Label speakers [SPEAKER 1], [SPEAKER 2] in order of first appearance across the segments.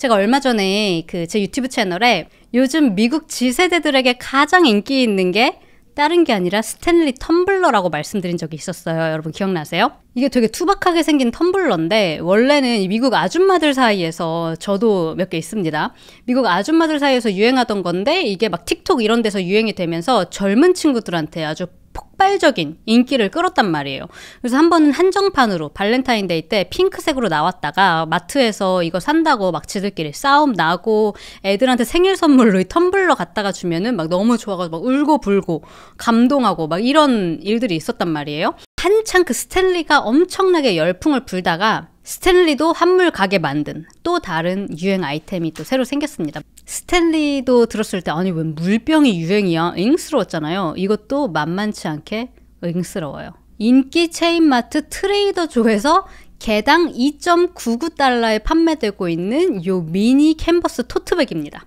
[SPEAKER 1] 제가 얼마 전에 그 제 유튜브 채널에 요즘 미국 지세대들에게 가장 인기 있는 게 다른 게 아니라 스탠리 텀블러라고 말씀드린 적이 있었어요. 여러분 기억나세요? 이게 되게 투박하게 생긴 텀블러인데 원래는 미국 아줌마들 사이에서 저도 몇 개 있습니다. 미국 아줌마들 사이에서 유행하던 건데 이게 막 틱톡 이런 데서 유행이 되면서 젊은 친구들한테 아주 폭발적인 인기를 끌었단 말이에요. 그래서 한 번은 한정판으로 발렌타인데이 때 핑크색으로 나왔다가 마트에서 이거 산다고 막 지들끼리 싸움 나고 애들한테 생일 선물로 이 텀블러 갖다가 주면은 막 너무 좋아가지고 막 울고 불고 감동하고 막 이런 일들이 있었단 말이에요. 한창 그 스탠리가 엄청나게 열풍을 불다가 스탠리도 한물 가게 만든 또 다른 유행 아이템이 또 새로 생겼습니다. 스탠리도 들었을 때 아니 왜 물병이 유행이야 앵스러웠잖아요. 이것도 만만치 않게 앵스러워요. 인기 체인마트 트레이더 조에서 개당 2.99달러에 판매되고 있는 요 미니 캔버스 토트백입니다.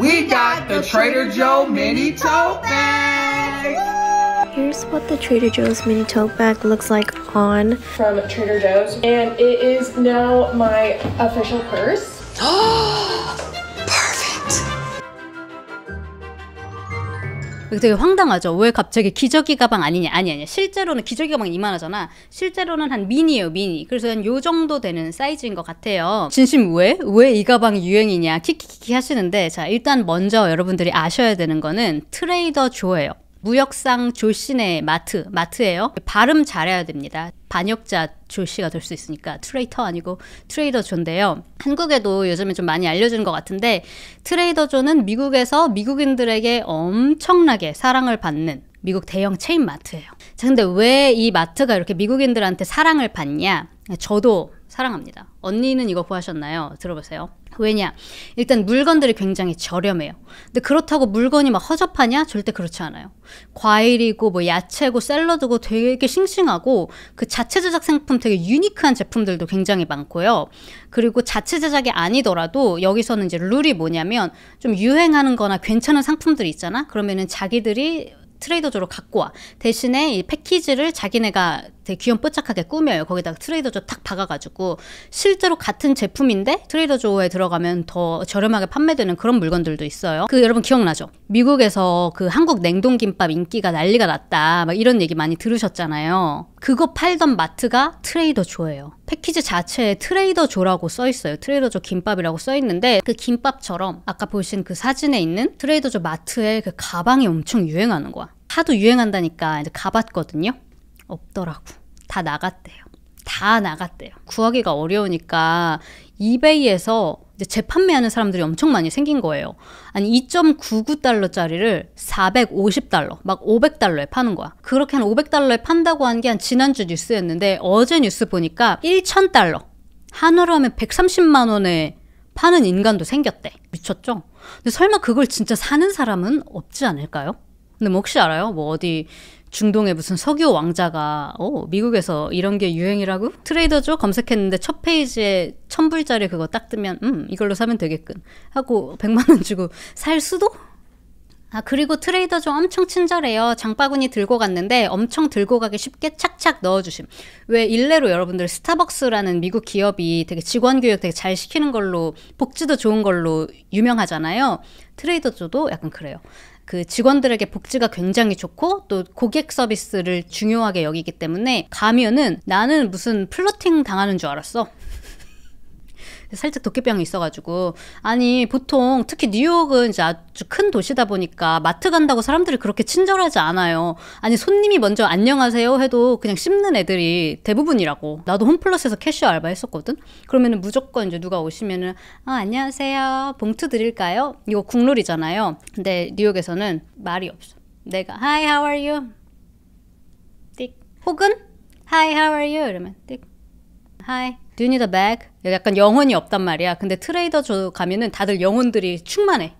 [SPEAKER 1] We got the Trader Joe mini tote bag. Here's what the Trader Joe's mini tote bag looks like on from Trader Joe's and it is now my official purse. 되게 황당하죠. 왜 갑자기 기저귀 가방 아니냐? 아니 아니야. 실제로는 기저귀 가방 이만하잖아. 실제로는 한 미니예요, 미니. 그래서 한요 정도 되는 사이즈인 것 같아요. 진심 왜? 왜 이 가방이 유행이냐? 키키키키 하시는데 자, 일단 먼저 여러분들이 아셔야 되는 거는 트레이더 조예요. 무역상 조신의 마트, 마트예요. 발음 잘해야 됩니다. 반역자 조씨가 될 수 있으니까 트레이터 아니고 트레이더 존데요. 한국에도 요즘에 좀 많이 알려진것 같은데 트레이더 존은 미국에서 미국인들에게 엄청나게 사랑을 받는 미국 대형 체인 마트예요. 자, 근데 왜 이 마트가 이렇게 미국인들한테 사랑을 받냐? 저도 사랑합니다. 언니는 이거 구하셨나요 들어보세요. 왜냐? 일단 물건들이 굉장히 저렴해요. 근데 그렇다고 물건이 막 허접하냐? 절대 그렇지 않아요. 과일이고 뭐 야채고 샐러드고 되게 싱싱하고 그 자체 제작 상품 되게 유니크한 제품들도 굉장히 많고요. 그리고 자체 제작이 아니더라도 여기서는 이제 룰이 뭐냐면 좀 유행하는 거나 괜찮은 상품들이 있잖아. 그러면은 자기들이 트레이더조로 갖고 와. 대신에 이 패키지를 자기네가 되게 귀염뽀짝하게 꾸며요. 거기다가 트레이더조 탁 박아가지고 실제로 같은 제품인데 트레이더조에 들어가면 더 저렴하게 판매되는 그런 물건들도 있어요. 그 여러분 기억나죠? 미국에서 그 한국 냉동김밥 인기가 난리가 났다 막 이런 얘기 많이 들으셨잖아요. 그거 팔던 마트가 트레이더조예요. 패키지 자체에 트레이더조라고 써 있어요. 트레이더조 김밥이라고 써 있는데 그 김밥처럼 아까 보신 그 사진에 있는 트레이더조 마트에그 가방이 엄청 유행하는 거야. 하도 유행한다니까 이제 가봤거든요. 없더라고. 다 나갔대요. 다 나갔대요. 구하기가 어려우니까 이베이에서 이제 재판매하는 사람들이 엄청 많이 생긴 거예요. 아니 2.99달러짜리를 450달러, 막 500달러에 파는 거야. 그렇게 한 500달러에 판다고 한 게 한 지난주 뉴스였는데 어제 뉴스 보니까 1,000달러. 한우로 하면 130만 원에 파는 인간도 생겼대. 미쳤죠? 근데 설마 그걸 진짜 사는 사람은 없지 않을까요? 근데 뭐 혹시 알아요? 뭐 어디 중동의 무슨 석유 왕자가 어, 미국에서 이런 게 유행이라고? 트레이더조 검색했는데 첫 페이지에 천불짜리 그거 딱 뜨면 음 이걸로 사면 되겠군 하고 백만원 주고 살 수도? 아, 그리고 트레이더 좀 엄청 친절해요. 장바구니 들고 갔는데 엄청 들고 가기 쉽게 착착 넣어주심. 왜 일례로 여러분들 스타벅스라는 미국 기업이 되게 직원 교육 되게 잘 시키는 걸로 복지도 좋은 걸로 유명하잖아요. 트레이더조도 약간 그래요. 그 직원들에게 복지가 굉장히 좋고 또 고객 서비스를 중요하게 여기기 때문에 가면은 나는 무슨 플러팅 당하는 줄 알았어. 살짝 도깨병이 있어가지고 아니 보통 특히 뉴욕은 이제 아주 큰 도시다 보니까 마트 간다고 사람들이 그렇게 친절하지 않아요. 아니 손님이 먼저 안녕하세요 해도 그냥 씹는 애들이 대부분이라고. 나도 홈플러스에서 캐셔 알바 했었거든. 그러면은 무조건 이제 누가 오시면은 아 안녕하세요 봉투 드릴까요? 이거 국룰이잖아요. 근데 뉴욕에서는 말이 없어. 내가 Hi, how are you? 띡 혹은 Hi, how are you? 이러면 띡 Hi, do you need a bag? 약간 영혼이 없단 말이야. 근데 트레이더 조 가면은 다들 영혼들이 충만해.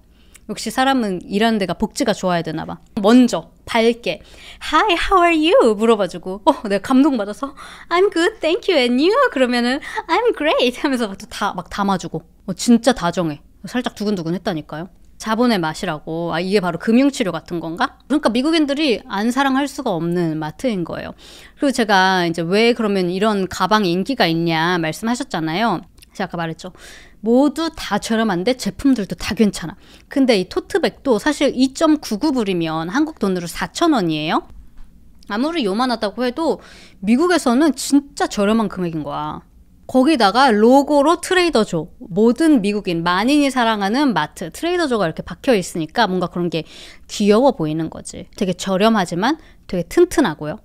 [SPEAKER 1] 역시 사람은 일하는 데가 복지가 좋아야 되나 봐. 먼저 밝게 Hi, how are you? 물어봐주고 어, 내가 감동받아서 I'm good, thank you, and you? 그러면은 I'm great 하면서 다 막 담아주고 어, 진짜 다정해. 살짝 두근두근 했다니까요. 자본의 맛이라고. 아, 이게 바로 금융치료 같은 건가? 그러니까 미국인들이 안 사랑할 수가 없는 마트인 거예요. 그리고 제가 이제 왜 그러면 이런 가방 인기가 있냐 말씀하셨잖아요. 제가 아까 말했죠. 모두 다 저렴한데 제품들도 다 괜찮아. 근데 이 토트백도 사실 2.99불이면 한국 돈으로 4천원이에요 아무리 요만하다고 해도 미국에서는 진짜 저렴한 금액인 거야. 거기다가 로고로 트레이더조 모든 미국인 만인이 사랑하는 마트 트레이더조가 이렇게 박혀 있으니까 뭔가 그런 게 귀여워 보이는 거지. 되게 저렴하지만 되게 튼튼하고요.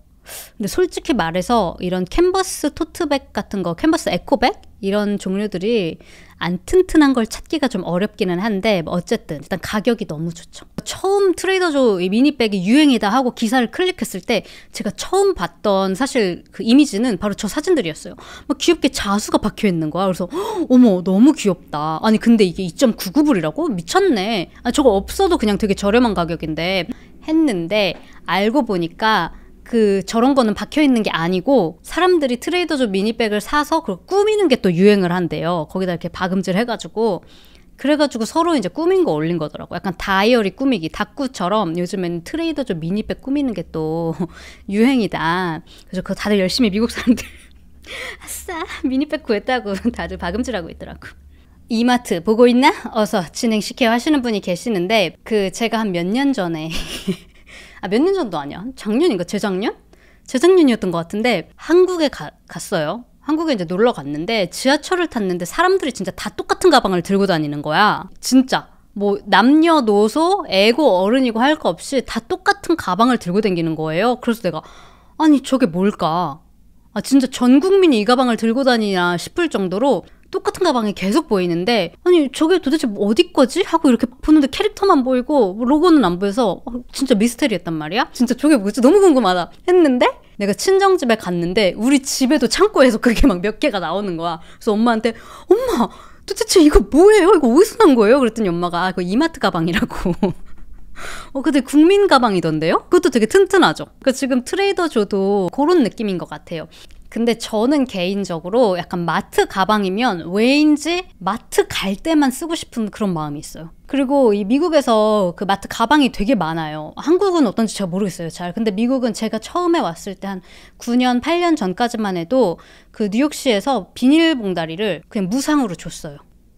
[SPEAKER 1] 근데 솔직히 말해서 이런 캔버스 토트백 같은 거, 캔버스 에코백 이런 종류들이 안 튼튼한 걸 찾기가 좀 어렵기는 한데 어쨌든 일단 가격이 너무 좋죠. 처음 트레이더조 미니백이 유행이다 하고 기사를 클릭했을 때 제가 처음 봤던 사실 그 이미지는 바로 저 사진들이었어요. 막 귀엽게 자수가 박혀 있는 거야. 그래서 어머 너무 귀엽다. 아니 근데 이게 2.99불이라고 미쳤네. 아 저거 없어도 그냥 되게 저렴한 가격인데 했는데 알고 보니까 그 저런 거는 박혀 있는 게 아니고 사람들이 트레이더조 미니백을 사서 그걸 꾸미는 게 또 유행을 한대요. 거기다 이렇게 박음질 해가지고 그래가지고 서로 이제 꾸민 거 올린 거더라고. 약간 다이어리 꾸미기, 닭구처럼 요즘엔 트레이더조 미니백 꾸미는 게 또 유행이다. 그래서 그거 다들 열심히 미국 사람들 아싸 미니백 구했다고 다들 박음질하고 있더라고. 이마트 보고 있나? 어서 진행시켜 하시는 분이 계시는데 그 제가 한 몇 년 전에 아, 몇 년 전도 아니야. 작년인가? 재작년? 재작년이었던 것 같은데 한국에 가, 갔어요. 한국에 이제 놀러 갔는데 지하철을 탔는데 사람들이 진짜 다 똑같은 가방을 들고 다니는 거야. 진짜. 뭐 남녀노소 애고 어른이고 할 거 없이 다 똑같은 가방을 들고 다니는 거예요. 그래서 내가 아니 저게 뭘까? 아 진짜 전 국민이 이 가방을 들고 다니냐 싶을 정도로 똑같은 가방이 계속 보이는데 아니 저게 도대체 뭐 어디 거지? 하고 이렇게 보는데 캐릭터만 보이고 뭐 로고는 안 보여서 어, 진짜 미스테리했단 말이야. 진짜 저게 뭐지? 너무 궁금하다 했는데 내가 친정집에 갔는데 우리 집에도 창고에서 그게 막 몇 개가 나오는 거야. 그래서 엄마한테 엄마 도대체 이거 뭐예요? 이거 어디서 난 거예요? 그랬더니 엄마가 아, 그 이마트 가방이라고. 어, 근데 국민 가방이던데요? 그것도 되게 튼튼하죠. 그니까 지금 트레이더 조도 그런 느낌인 것 같아요. 근데 저는 개인적으로 약간 마트 가방이면 왜인지 마트 갈 때만 쓰고 싶은 그런 마음이 있어요. 그리고 이 미국에서 그 마트 가방이 되게 많아요. 한국은 어떤지 잘 모르겠어요. 잘. 근데 미국은 제가 처음에 왔을 때 한 9년, 8년 전까지만 해도 그 뉴욕시에서 비닐봉다리를 그냥 무상으로 줬어요.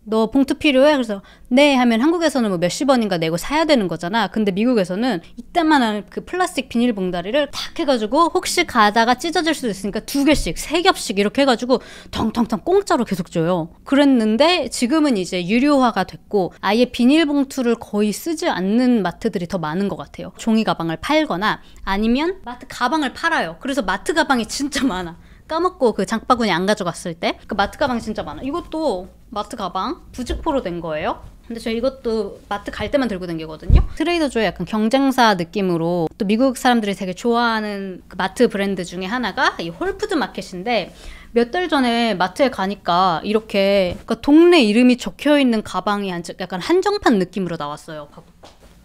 [SPEAKER 1] 너 봉투 필요해? 그래서 네 하면 한국에서는 뭐 몇십 원인가 내고 사야 되는 거잖아. 근데 미국에서는 이따만한 그 플라스틱 비닐 봉다리를 탁 해가지고 혹시 가다가 찢어질 수도 있으니까 두 개씩, 세 겹씩 이렇게 해가지고 텅텅텅 공짜로 계속 줘요. 그랬는데 지금은 이제 유료화가 됐고 아예 비닐 봉투를 거의 쓰지 않는 마트들이 더 많은 것 같아요. 종이 가방을 팔거나 아니면 마트 가방을 팔아요. 그래서 마트 가방이 진짜 많아. 까먹고 그 장바구니 안 가져갔을 때 그 마트 가방 진짜 많아. 이것도 마트 가방 부직포로 된 거예요. 근데 저 이것도 마트 갈 때만 들고 다니거든요. 트레이더조의 약간 경쟁사 느낌으로 또 미국 사람들이 되게 좋아하는 그 마트 브랜드 중에 하나가 이 홀푸드 마켓인데 몇 달 전에 마트에 가니까 이렇게 그 동네 이름이 적혀 있는 가방이 약간 한정판 느낌으로 나왔어요. 봐봐.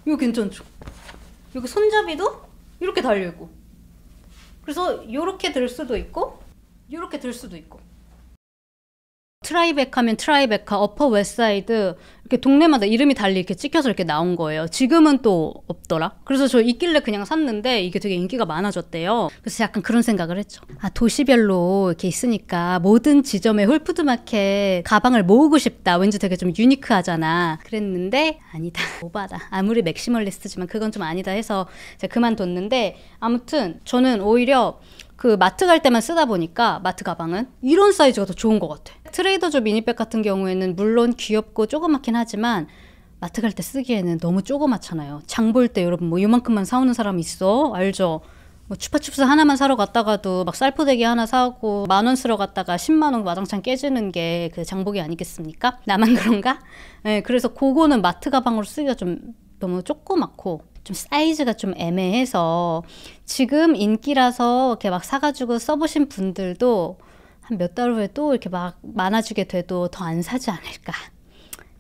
[SPEAKER 1] 이거 괜찮죠? 여기 손잡이도 이렇게 달려있고 그래서 이렇게 들 수도 있고 이렇게 들 수도 있고 트라이베카면 트라이베카, 어퍼 웨스사이드 이렇게 동네마다 이름이 달리 이렇게 찍혀서 이렇게 나온 거예요. 지금은 또 없더라. 그래서 저 있길래 그냥 샀는데 이게 되게 인기가 많아졌대요. 그래서 약간 그런 생각을 했죠. 아 도시별로 이렇게 있으니까 모든 지점에 홀푸드 마켓 가방을 모으고 싶다. 왠지 되게 좀 유니크하잖아. 그랬는데 아니다. 오바다. 아무리 맥시멀리스트지만 그건 좀 아니다 해서 제가 그만뒀는데 아무튼 저는 오히려 그 마트 갈 때만 쓰다 보니까 마트 가방은 이런 사이즈가 더 좋은 것 같아. 트레이더조 미니백 같은 경우에는 물론 귀엽고 조그맣긴 하지만 마트 갈 때 쓰기에는 너무 조그맣잖아요. 장 볼 때 여러분 뭐이만큼만 사오는 사람 있어? 알죠? 뭐 추파춥스 하나만 사러 갔다가도 막 쌀포대기 하나 사고 만 원 쓰러 갔다가 10만 원마당창 깨지는 게 그 장복이 아니겠습니까? 나만 그런가? 네, 그래서 그거는 마트 가방으로 쓰기가 좀 너무 조그맣고 좀 사이즈가 좀 애매해서 지금 인기라서 이렇게 막 사가지고 써보신 분들도 한몇달 후에 또 이렇게 막 많아지게 돼도 더 안 사지 않을까.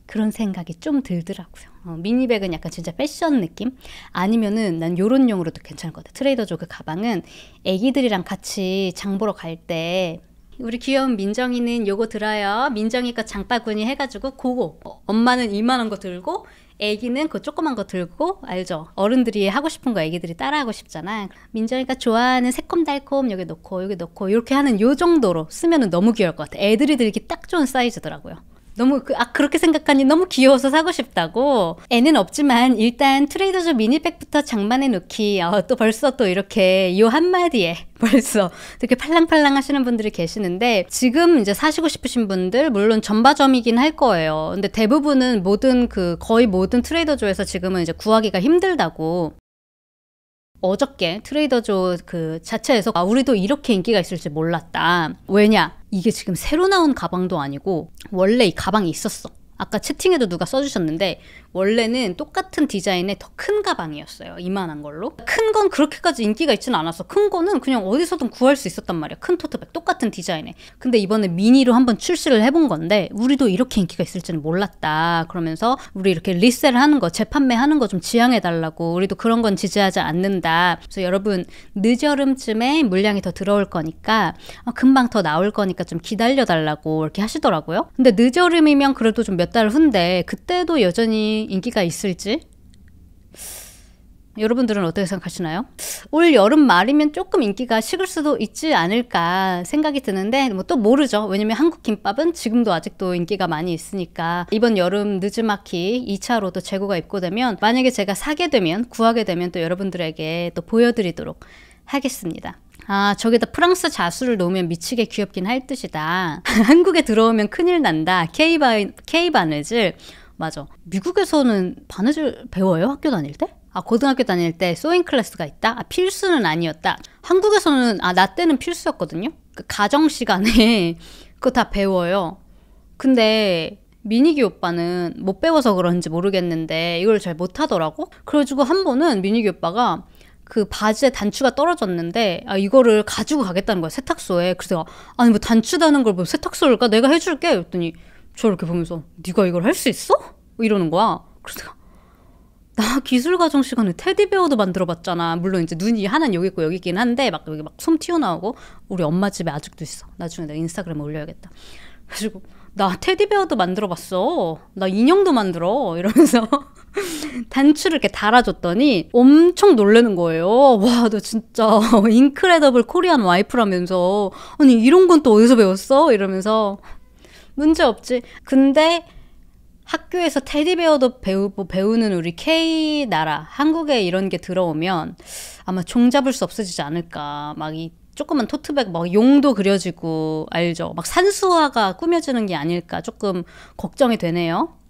[SPEAKER 1] 그런 생각이 좀 들더라고요. 어, 미니백은 약간 진짜 패션 느낌? 아니면은 난 요런 용으로도 괜찮을 것 같아. 트레이더조 그 가방은 애기들이랑 같이 장 보러 갈 때 우리 귀여운 민정이는 요거 들어요. 민정이가 장바구니 해가지고 고거. 엄마는 이만한거 들고 애기는 그 조그만 거 들고 알죠 어른들이 하고 싶은 거 애기들이 따라하고 싶잖아 민정이가 좋아하는 새콤달콤 여기 넣고 여기 넣고 이렇게 하는 요 정도로 쓰면은 너무 귀여울 것 같아 애들이 들기 딱 좋은 사이즈더라고요 너무 그, 아 그렇게 생각하니 너무 귀여워서 사고 싶다고 애는 없지만 일단 트레이더조 미니백부터 장만해 놓기 어, 또 벌써 또 이렇게 요 한마디에 벌써 이렇게 팔랑팔랑 하시는 분들이 계시는데 지금 이제 사시고 싶으신 분들 물론 전바점이긴 할 거예요 근데 대부분은 모든 그 거의 모든 트레이더조에서 지금은 이제 구하기가 힘들다고 어저께 트레이더조 그 자체에서 아, 우리도 이렇게 인기가 있을지 몰랐다. 왜냐? 이게 지금 새로 나온 가방도 아니고 원래 이 가방이 있었어. 아까 채팅에도 누가 써주셨는데 원래는 똑같은 디자인의 더 큰 가방이었어요. 이만한 걸로. 큰 건 그렇게까지 인기가 있지는 않아서 큰 거는 그냥 어디서든 구할 수 있었단 말이야. 큰 토트백 똑같은 디자인에. 근데 이번에 미니로 한번 출시를 해본 건데 우리도 이렇게 인기가 있을지는 몰랐다. 그러면서 우리 이렇게 리셀하는 거, 재판매하는 거 좀 지양해달라고 우리도 그런 건 지지하지 않는다. 그래서 여러분 늦여름쯤에 물량이 더 들어올 거니까 어, 금방 더 나올 거니까 좀 기다려달라고 이렇게 하시더라고요. 근데 늦여름이면 그래도 좀 몇달 후인데 그때도 여전히 인기가 있을지 여러분들은 어떻게 생각하시나요? 올 여름 말이면 조금 인기가 식을 수도 있지 않을까 생각이 드는데 뭐또 모르죠. 왜냐면 한국 김밥은 지금도 아직도 인기가 많이 있으니까 이번 여름 느즈마키 2차로 도 재고가 입고되면 만약에 제가 사게 되면 구하게 되면 또 여러분들에게 또 보여드리도록 하겠습니다. 아, 저기다 프랑스 자수를 놓으면 미치게 귀엽긴 할 듯이다. 한국에 들어오면 큰일 난다. K바, K바느질. 맞아. 미국에서는 바느질 배워요? 학교 다닐 때? 아, 고등학교 다닐 때 소잉 클래스가 있다? 아, 필수는 아니었다. 한국에서는, 아, 나 때는 필수였거든요? 그 가정 시간에 그거 다 배워요. 근데 민희기 오빠는 못 배워서 그런지 모르겠는데 이걸 잘 못하더라고? 그래가지고 한 번은 민희기 오빠가 그 바지에 단추가 떨어졌는데 아 이거를 가지고 가겠다는 거야 세탁소에 그래서 아니 뭐 단추다는 걸 뭐 세탁소를까 내가 해줄게 했더니 저렇게 보면서 네가 이걸 할 수 있어? 이러는 거야 그래서 나 기술 과정 시간에 테디베어도 만들어봤잖아 물론 이제 눈이 하나는 여기 있고 여기 있긴 한데 막 여기 막 솜 튀어나오고 우리 엄마 집에 아직도 있어 나중에 내가 인스타그램에 올려야겠다 그래가지고 나 테디베어도 만들어 봤어. 나 인형도 만들어. 이러면서 단추를 이렇게 달아줬더니 엄청 놀래는 거예요. 와, 너 진짜 인크레더블 코리안 와이프라면서. 아니, 이런 건 또 어디서 배웠어? 이러면서. 문제 없지. 근데 학교에서 테디베어도 배우, 배우는 우리 K 나라, 한국에 이런 게 들어오면 아마 종잡을 수 없어지지 않을까. 막이 조금만 토트백 막 뭐 용도 그려지고 알죠. 막 산수화가 꾸며지는 게 아닐까 조금 걱정이 되네요.